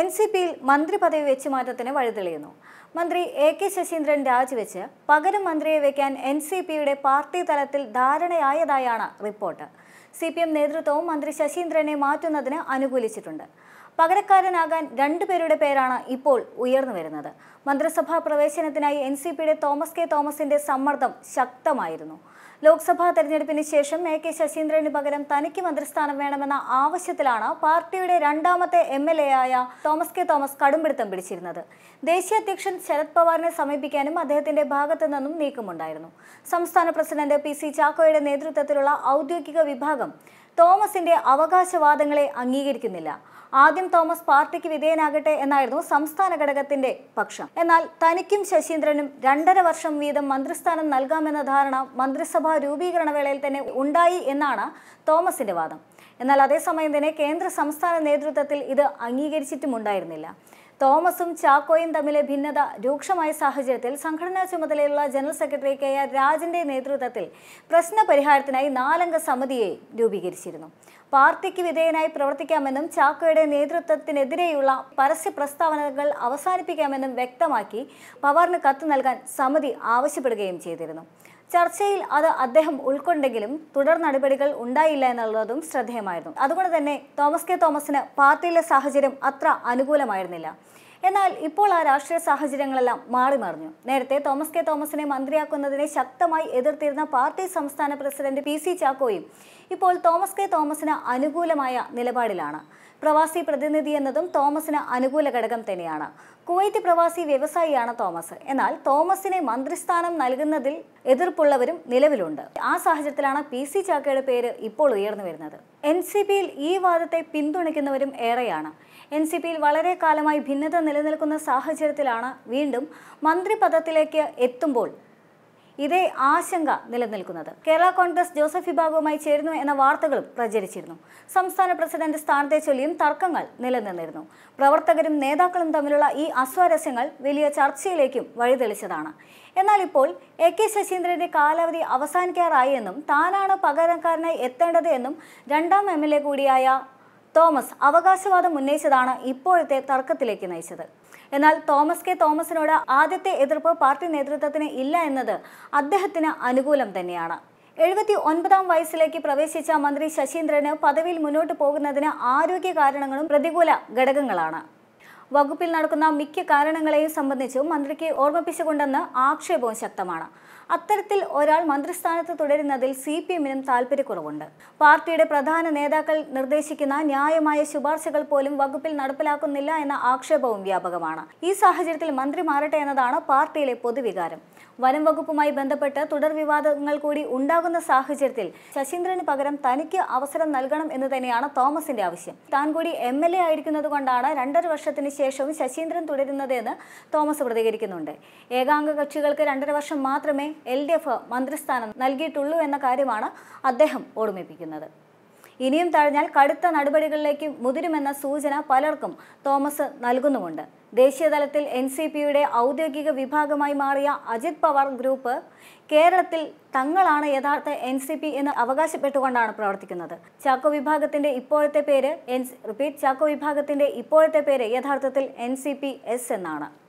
N C പിയിൽ മന്ത്രി പദവി മാറ്റത്തിന് വഴിതെളിയുന്നു മന്ത്രി എ കെ ശശീന്ദ്രൻ രാജിവെച്ച് പകരം മന്ത്രിയെ വെക്കാൻ എൻ സി പിയുടെ പാർട്ടി തലത്തിൽ ധാരണയായതായാണ് റിപ്പോർട്ട് സി പി എം നേതൃത്വവും മന്ത്രി ശശീന്ദ്രനെ മാറ്റുന്നതിന് അനുകൂലിച്ചിട്ടുണ്ട് പകരക്കാരനാകാൻ രണ്ടുപേരുടെ പേരാണ് ഇപ്പോൾ ഉയർന്നു വരുന്നത് മന്ത്രിസഭാ പ്രവേശനത്തിനായി എൻ സി പിയുടെ തോമസ് കെ തോമസിന്റെ സമ്മർദ്ദം ശക്തമായിരുന്നു ലോക്സഭാ തെരഞ്ഞെടുപ്പിന് ശേഷം എ കെ ശശീന്ദ്രന് പകരം തനിക്ക് മന്ത്രിസ്ഥാനം വേണമെന്ന ആവശ്യത്തിലാണ് പാർട്ടിയുടെ രണ്ടാമത്തെ എം എൽ എ ആയ തോമസ് കെ തോമസ് കടുംപിടുത്തം പിടിച്ചിരുന്നത് ദേശീയ അധ്യക്ഷൻ ശരത് പവാറിനെ സമീപിക്കാനും അദ്ദേഹത്തിന്റെ ഭാഗത്തു നിന്നും നീക്കമുണ്ടായിരുന്നു സംസ്ഥാന പ്രസിഡന്റ് പി സി ചാക്കോയുടെ നേതൃത്വത്തിലുള്ള ഔദ്യോഗിക വിഭാഗം തോമസിന്റെ അവകാശവാദങ്ങളെ അംഗീകരിക്കുന്നില്ല ആദ്യം തോമസ് പാർട്ടിക്ക് വിധേയനാകട്ടെ എന്നായിരുന്നു സംസ്ഥാന ഘടകത്തിന്റെ പക്ഷം എന്നാൽ തനിക്കും ശശീന്ദ്രനും രണ്ടര വർഷം വീതം മന്ത്രിസ്ഥാനം നൽകാമെന്ന ധാരണ മന്ത്രിസഭാ രൂപീകരണ വേളയിൽ തന്നെ ഉണ്ടായി എന്നാണ് തോമസിന്റെ വാദം എന്നാൽ അതേസമയം തന്നെ കേന്ദ്ര സംസ്ഥാന നേതൃത്വത്തിൽ ഇത് അംഗീകരിച്ചിട്ടുമുണ്ടായിരുന്നില്ല തോമസും ചാക്കോയും തമ്മിലെ ഭിന്നത രൂക്ഷമായ സാഹചര്യത്തിൽ സംഘടനാ ചുമതലയുള്ള ജനറൽ സെക്രട്ടറി കെ ആർ രാജന്റെ നേതൃത്വത്തിൽ പ്രശ്ന പരിഹാരത്തിനായി നാലംഗ സമിതിയെ രൂപീകരിച്ചിരുന്നു പാർട്ടിക്ക് വിധേയനായി പ്രവർത്തിക്കാമെന്നും ചാക്കോയുടെ നേതൃത്വത്തിനെതിരെയുള്ള പരസ്യ പ്രസ്താവനകൾ അവസാനിപ്പിക്കാമെന്നും വ്യക്തമാക്കി പവാറിന് കത്ത് നൽകാൻ സമിതി ആവശ്യപ്പെടുകയും ചെയ്തിരുന്നു ചർച്ചയിൽ അത് അദ്ദേഹം ഉൾക്കൊണ്ടെങ്കിലും തുടർ നടപടികൾ ഉണ്ടായില്ല എന്നുള്ളതും ശ്രദ്ധേയമായിരുന്നു അതുകൊണ്ട് തന്നെ തോമസ് കെ തോമസിന് പാർട്ടിയിലെ സാഹചര്യം അത്ര അനുകൂലമായിരുന്നില്ല എന്നാൽ ഇപ്പോൾ ആ രാഷ്ട്രീയ സാഹചര്യങ്ങളെല്ലാം മാറി മറിഞ്ഞു നേരത്തെ തോമസ് കെ തോമസിനെ മന്ത്രിയാക്കുന്നതിനെ ശക്തമായി എതിർത്തിരുന്ന പാർട്ടി സംസ്ഥാന പ്രസിഡന്റ് പി സി ചാക്കോയും ഇപ്പോൾ തോമസ് കെ തോമസിന് അനുകൂലമായ നിലപാടിലാണ് പ്രവാസി പ്രതിനിധി എന്നതും തോമസിന് അനുകൂല ഘടകം തന്നെയാണ് കുവൈത്ത് പ്രവാസി വ്യവസായിയാണ് തോമസ് എന്നാൽ തോമസിനെ മന്ത്രിസ്ഥാനം നൽകുന്നതിൽ എതിർപ്പുള്ളവരും നിലവിലുണ്ട് ആ സാഹചര്യത്തിലാണ് പി സി ചാക്കയുടെ പേര് ഇപ്പോൾ ഉയർന്നു വരുന്നത് എൻ സി പിയിൽ ഈ വാദത്തെ പിന്തുണയ്ക്കുന്നവരും ഏറെയാണ് എൻ സി പിയിൽ വളരെ കാലമായി ഭിന്നത നിലനിൽക്കുന്ന സാഹചര്യത്തിലാണ് വീണ്ടും മന്ത്രിപദത്തിലേക്ക് എത്തുമ്പോൾ ഇതേ ആശങ്ക നിലനിൽക്കുന്നത് കേരള കോൺഗ്രസ് ജോസഫ് വിഭാഗവുമായി ചേരുന്നു എന്ന വാർത്തകളും പ്രചരിച്ചിരുന്നു സംസ്ഥാന പ്രസിഡന്റ് സ്ഥാനത്തെ ചൊല്ലിയും തർക്കങ്ങൾ നിലനിന്നിരുന്നു പ്രവർത്തകരും നേതാക്കളും തമ്മിലുള്ള ഈ അസ്വാരസ്യങ്ങൾ വലിയ ചർച്ചയിലേക്കും വഴിതെളിച്ചതാണ് എന്നാൽ ഇപ്പോൾ എ കെ ശശീന്ദ്രന്റെ കാലാവധി അവസാനിക്കാറായി എന്നും താനാണ് പകരക്കാരനായി എത്തേണ്ടത് എന്നും രണ്ടാം എം എൽ എ കൂടിയായ തോമസ് അവകാശവാദം ഉന്നയിച്ചതാണ് ഇപ്പോഴത്തെ തർക്കത്തിലേക്ക് നയിച്ചത് എന്നാൽ തോമസ് കെ തോമസിനോട് ആദ്യത്തെ എതിർപ്പ് പാർട്ടി നേതൃത്വത്തിന് ഇല്ല എന്നത് അദ്ദേഹത്തിന് അനുകൂലം തന്നെയാണ് എഴുപത്തി ഒൻപതാം വയസ്സിലേക്ക് പ്രവേശിച്ച മന്ത്രി ശശീന്ദ്രന് പദവിയിൽ മുന്നോട്ട് പോകുന്നതിന് ആരോഗ്യ കാരണങ്ങളും പ്രതികൂല ഘടകങ്ങളാണ് വകുപ്പിൽ നടക്കുന്ന മിക്ക കാരണങ്ങളെയും സംബന്ധിച്ചും മന്ത്രിക്ക് ഓർമ്മിപ്പിച്ചുകൊണ്ടെന്ന് ആക്ഷേപവും ശക്തമാണ് അത്തരത്തിൽ ഒരാൾ മന്ത്രിസ്ഥാനത്ത് തുടരുന്നതിൽ സി പി എമ്മിനും താല്പര്യക്കുറവുണ്ട് പാർട്ടിയുടെ പ്രധാന നേതാക്കൾ നിർദ്ദേശിക്കുന്ന ന്യായമായ ശുപാർശകൾ പോലും വകുപ്പിൽ നടപ്പിലാക്കുന്നില്ല എന്ന ആക്ഷേപവും വ്യാപകമാണ് ഈ സാഹചര്യത്തിൽ മന്ത്രി മാറട്ടെ എന്നതാണ് പാർട്ടിയിലെ പൊതുവികാരം വനം വകുപ്പുമായി ബന്ധപ്പെട്ട് തുടർ വിവാദങ്ങൾ കൂടി ഉണ്ടാകുന്ന സാഹചര്യത്തിൽ ശശീന്ദ്രന് പകരം തനിക്ക് അവസരം നൽകണം എന്ന് തന്നെയാണ് തോമസിന്റെ ആവശ്യം താൻ കൂടി എം എൽ എ ആയിരിക്കുന്നത് കൊണ്ടാണ് രണ്ടര വർഷത്തിന് ശേഷവും ശശീന്ദ്രൻ തുടരുന്നതെന്ന് തോമസ് പ്രതികരിക്കുന്നുണ്ട് ഏകാംഗ കക്ഷികൾക്ക് രണ്ടര വർഷം മാത്രമേ എൽ ഡി എഫ് മന്ത്രിസ്ഥാനം നൽകിയിട്ടുള്ളൂ എന്ന കാര്യമാണ് അദ്ദേഹം ഓർമ്മിപ്പിക്കുന്നത് ഇനിയും തഴഞ്ഞാൽ കടുത്ത നടപടികളിലേക്ക് മുതിരുമെന്ന സൂചന പലർക്കും തോമസ് നൽകുന്നുമുണ്ട് ദേശീയതലത്തിൽ എൻ സി പിയുടെ ഔദ്യോഗിക വിഭാഗമായി മാറിയ അജിത് പവാർ ഗ്രൂപ്പ് കേരളത്തിൽ തങ്ങളാണ് യഥാർത്ഥ എൻ സി പി എന്ന് അവകാശപ്പെട്ടുകൊണ്ടാണ് പ്രവർത്തിക്കുന്നത് ചാക്കോ വിഭാഗത്തിന്റെ ഇപ്പോഴത്തെ പേര് എൻ റിപ്പീറ്റ് ചാക്കോ വിഭാഗത്തിന്റെ ഇപ്പോഴത്തെ പേര് യഥാർത്ഥത്തിൽ എൻ സി പി എസ് എന്നാണ്